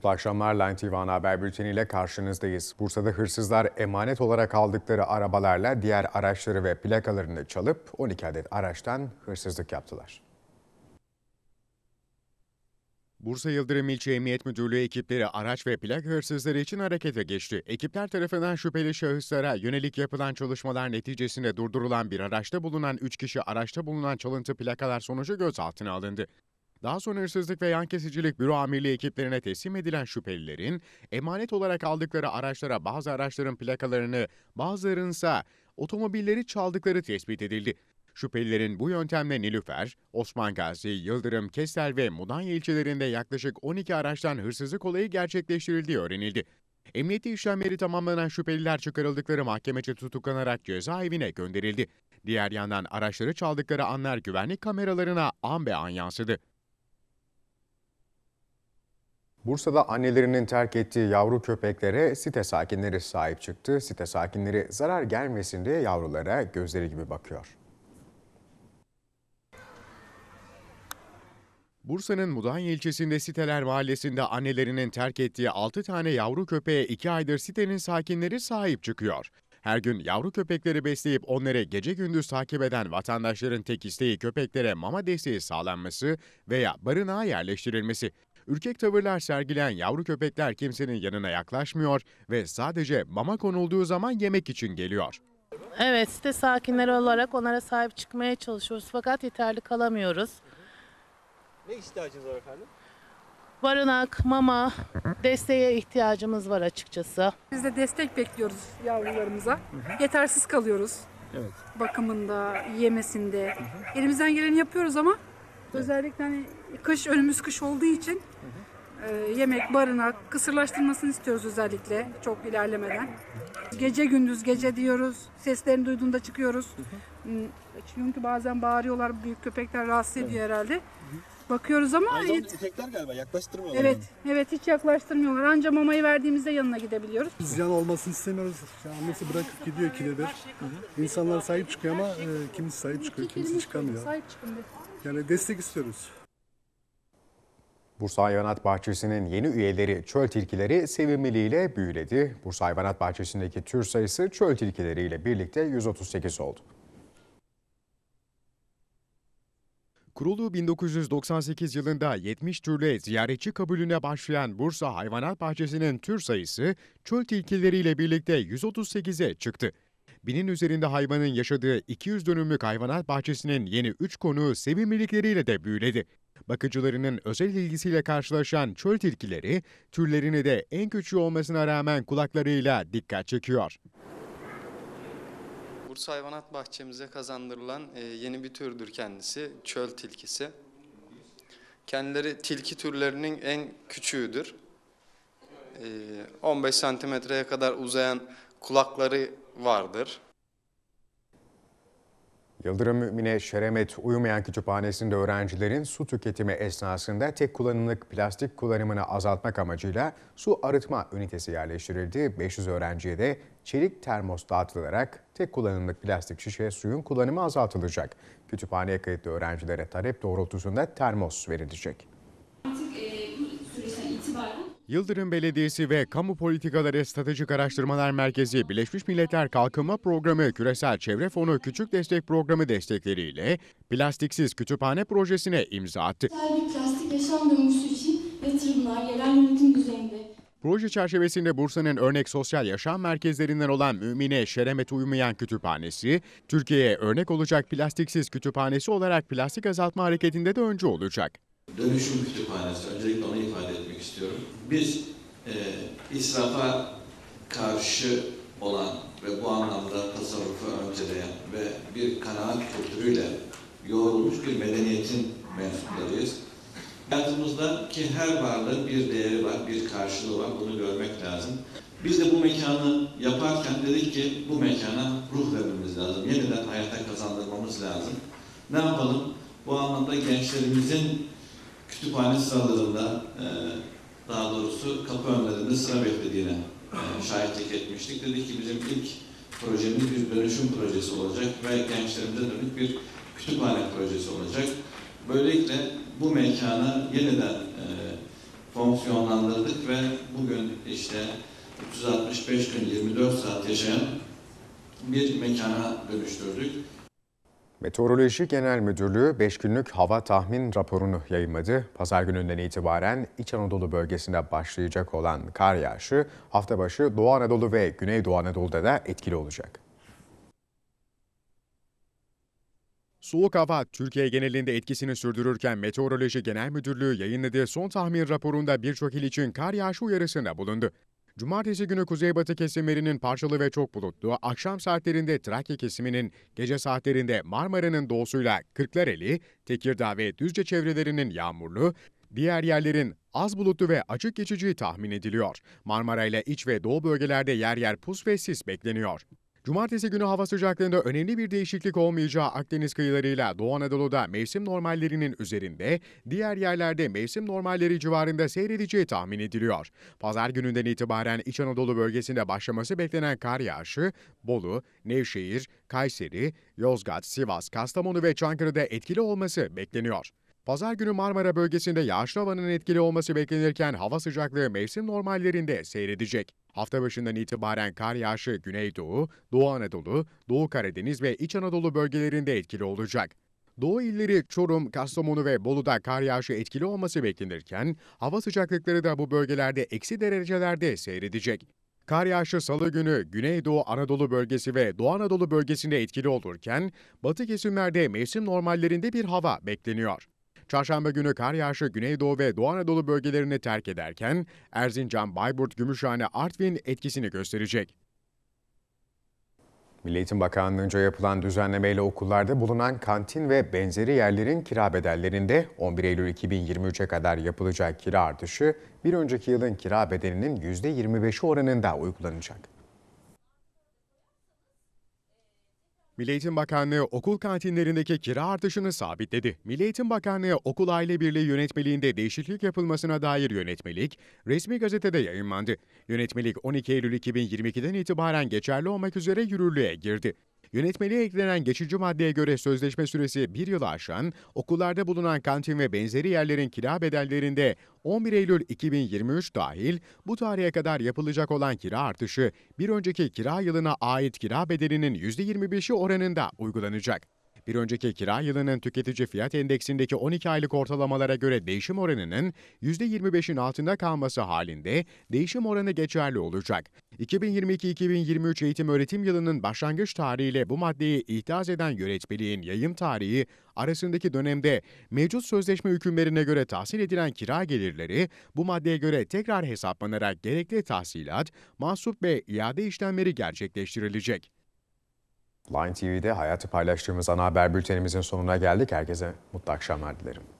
Mutlu akşamlar Line TV Ana Haber Bülteni ile karşınızdayız. Bursa'da hırsızlar emanet olarak aldıkları arabalarla diğer araçları ve plakalarını çalıp 12 adet araçtan hırsızlık yaptılar. Bursa Yıldırım İlçe Emniyet Müdürlüğü ekipleri araç ve plak hırsızları için harekete geçti. Ekipler tarafından şüpheli şahıslara yönelik yapılan çalışmalar neticesinde durdurulan bir araçta bulunan 3 kişi araçta bulunan çalıntı plakalar sonucu gözaltına alındı. Daha sonra Hırsızlık ve Yan Kesicilik Büro Amirliği ekiplerine teslim edilen şüphelilerin emanet olarak aldıkları araçlara bazı araçların plakalarını, ise otomobilleri çaldıkları tespit edildi. Şüphelilerin bu yöntemle Nilüfer, Osman Gazi, Yıldırım, Kestel ve Mudanya ilçelerinde yaklaşık 12 araçtan hırsızlık olayı gerçekleştirildiği öğrenildi. Emniyeti işlemleri tamamlanan şüpheliler çıkarıldıkları mahkemece tutuklanarak cezaevine gönderildi. Diğer yandan araçları çaldıkları anlar güvenlik kameralarına an be an yansıdı. Bursa'da annelerinin terk ettiği yavru köpeklere site sakinleri sahip çıktı. Site sakinleri zarar gelmesin diye yavrulara gözleri gibi bakıyor. Bursa'nın Mudanya ilçesinde Siteler Mahallesi'nde annelerinin terk ettiği 6 tane yavru köpeğe 2 aydır sitenin sakinleri sahip çıkıyor. Her gün yavru köpekleri besleyip onları gece gündüz takip eden vatandaşların tek isteği köpeklere mama desteği sağlanması veya barınağa yerleştirilmesi. Ürkek tavırlar sergilen yavru köpekler kimsenin yanına yaklaşmıyor ve sadece mama konulduğu zaman yemek için geliyor. Evet site sakinleri olarak onlara sahip çıkmaya çalışıyoruz fakat yeterli kalamıyoruz. Ne ihtiyacınız var efendim? Barınak, mama, desteğe ihtiyacımız var açıkçası. Biz de destek bekliyoruz yavrularımıza. Yetersiz kalıyoruz. Evet. Bakımında, yemesinde. Elimizden geleni yapıyoruz ama Özellikle hani kış önümüz kış olduğu için e, yemek, barınak kısırlaştırmasını istiyoruz özellikle çok ilerlemeden. Gece gündüz gece diyoruz. Seslerini duyduğunda çıkıyoruz. Hmm, çünkü bazen bağırıyorlar büyük köpekler rahatsız ediyor herhalde bakıyoruz ama Aynı zamanda köpekler galiba yaklaştırmıyorlar. Evet, evet hiç yaklaştırmıyorlar. Anca mamayı verdiğimizde yanına gidebiliyoruz. Ziyan olmasını istemiyoruz. Yani annesi bırakıp gidiyor ikide İnsanlar sahip çıkıyor ama e, kimisi sahip çıkıyor, kimisi çıkamıyor. Sahip çıkın de. Yani destek istiyoruz. Bursa Hayvanat Bahçesi'nin yeni üyeleri çöl tilkileri sevimliliğiyle büyüledi. Bursa Hayvanat Bahçesi'ndeki tür sayısı çöl tilkileriyle birlikte 138 oldu. Kurulu 1998 yılında 70 türle ziyaretçi kabulüne başlayan Bursa Hayvanat Bahçesi'nin tür sayısı çöl tilkileriyle birlikte 138'e çıktı. Binin üzerinde hayvanın yaşadığı 200 dönümlük hayvanat bahçesinin yeni 3 konuğu sevimlilikleriyle de büyüledi. Bakıcılarının özel ilgisiyle karşılaşan çöl tilkileri türlerini de en küçüğü olmasına rağmen kulaklarıyla dikkat çekiyor. Bursa Hayvanat Bahçemize kazandırılan e, yeni bir türdür kendisi, çöl tilkisi. Kendileri tilki türlerinin en küçüğüdür. E, 15 santimetreye kadar uzayan kulakları vardır. Yıldırım Mümin'e Şeremet Uyumayan Kütüphanesi'nde öğrencilerin su tüketimi esnasında tek kullanımlık plastik kullanımını azaltmak amacıyla su arıtma ünitesi yerleştirildi. 500 öğrenciye de çelik termos dağıtılarak tek kullanımlık plastik şişe suyun kullanımı azaltılacak. Kütüphaneye kayıtlı öğrencilere talep doğrultusunda termos verilecek. Yıldırım Belediyesi ve Kamu Politikaları Stratejik Araştırmalar Merkezi Birleşmiş Milletler Kalkınma Programı Küresel Çevre Fonu Küçük Destek Programı destekleriyle plastiksiz kütüphane projesine imza attı. Bir plastik yaşam döngüsü için yatırımlar yerel yönetim düzeyinde Proje çerçevesinde Bursa'nın örnek sosyal yaşam merkezlerinden olan Mümine Şeremet Uyumayan Kütüphanesi, Türkiye'ye örnek olacak plastiksiz kütüphanesi olarak plastik azaltma hareketinde de öncü olacak. Dönüşüm kütüphanesi, öncelikle onu ifade etmek istiyorum biz e, israfa karşı olan ve bu anlamda tasarrufu önceleyen ve bir kanaat kültürüyle yoğrulmuş bir medeniyetin mensuplarıyız. Hayatımızda ki her varlığın bir değeri var, bir karşılığı var. Bunu görmek lazım. Biz de bu mekanı yaparken dedik ki bu mekana ruh vermemiz lazım. Yeniden hayata kazandırmamız lazım. Ne yapalım? Bu anlamda gençlerimizin kütüphane sıralarında, e, daha doğrusu kapı önlerinde sıra beklediğine e, şahitlik etmiştik. Dedik ki bizim ilk projemiz bir dönüşüm projesi olacak ve gençlerimize dönük bir kütüphane projesi olacak. Böylelikle bu mekana yeniden e, fonksiyonlandırdık ve bugün işte 365 gün 24 saat yaşayan bir mekana dönüştürdük. Meteoroloji Genel Müdürlüğü 5 günlük hava tahmin raporunu yayınladı. Pazar gününden itibaren İç Anadolu bölgesinde başlayacak olan kar yağışı hafta başı Doğu Anadolu ve Güneydoğu Anadolu'da da etkili olacak. Soğuk hava Türkiye genelinde etkisini sürdürürken Meteoroloji Genel Müdürlüğü yayınladığı son tahmin raporunda birçok il için kar yağışı uyarısında bulundu. Cumartesi günü kuzeybatı kesimlerinin parçalı ve çok bulutlu, akşam saatlerinde Trakya kesiminin, gece saatlerinde Marmara'nın doğusuyla Kırklareli, Tekirdağ ve Düzce çevrelerinin yağmurlu, diğer yerlerin az bulutlu ve açık geçeceği tahmin ediliyor. Marmara ile iç ve doğu bölgelerde yer yer pus ve sis bekleniyor. Cumartesi günü hava sıcaklığında önemli bir değişiklik olmayacağı Akdeniz kıyılarıyla Doğu Anadolu'da mevsim normallerinin üzerinde, diğer yerlerde mevsim normalleri civarında seyredeceği tahmin ediliyor. Pazar gününden itibaren İç Anadolu bölgesinde başlaması beklenen kar yağışı, Bolu, Nevşehir, Kayseri, Yozgat, Sivas, Kastamonu ve Çankırı'da etkili olması bekleniyor. Pazar günü Marmara bölgesinde yağışlı havanın etkili olması beklenirken hava sıcaklığı mevsim normallerinde seyredecek. Hafta başından itibaren kar yağışı Güneydoğu, Doğu Anadolu, Doğu Karadeniz ve İç Anadolu bölgelerinde etkili olacak. Doğu illeri Çorum, Kastamonu ve Bolu'da kar yağışı etkili olması beklenirken hava sıcaklıkları da bu bölgelerde eksi derecelerde seyredecek. Kar yağışı salı günü Güneydoğu Anadolu bölgesi ve Doğu Anadolu bölgesinde etkili olurken batı kesimlerde mevsim normallerinde bir hava bekleniyor. Çarşamba günü kar yağışı Güneydoğu ve Doğu Anadolu bölgelerini terk ederken Erzincan, Bayburt, Gümüşhane, Artvin etkisini gösterecek. Milli Eğitim Bakanlığı'nca yapılan düzenlemeyle okullarda bulunan kantin ve benzeri yerlerin kira bedellerinde 11 Eylül 2023'e kadar yapılacak kira artışı bir önceki yılın kira bedelinin %25'i oranında uygulanacak. Milli Eğitim Bakanlığı okul kantinlerindeki kira artışını sabitledi. Milli Eğitim Bakanlığı Okul Aile Birliği yönetmeliğinde değişiklik yapılmasına dair yönetmelik resmi gazetede yayınlandı. Yönetmelik 12 Eylül 2022'den itibaren geçerli olmak üzere yürürlüğe girdi. Yönetmeliğe eklenen geçici maddeye göre sözleşme süresi bir yılı aşan, okullarda bulunan kantin ve benzeri yerlerin kira bedellerinde 11 Eylül 2023 dahil bu tarihe kadar yapılacak olan kira artışı bir önceki kira yılına ait kira bedelinin %25'i oranında uygulanacak. Bir önceki kira yılının tüketici fiyat endeksindeki 12 aylık ortalamalara göre değişim oranının %25'in altında kalması halinde değişim oranı geçerli olacak. 2022-2023 eğitim öğretim yılının başlangıç tarihiyle bu maddeyi ihdas eden yönetmeliğin yayım tarihi arasındaki dönemde mevcut sözleşme hükümlerine göre tahsil edilen kira gelirleri bu maddeye göre tekrar hesaplanarak gerekli tahsilat, mahsup ve iade işlemleri gerçekleştirilecek. Line TV'de hayatı paylaştığımız ana haber bültenimizin sonuna geldik. Herkese mutlu akşamlar dilerim.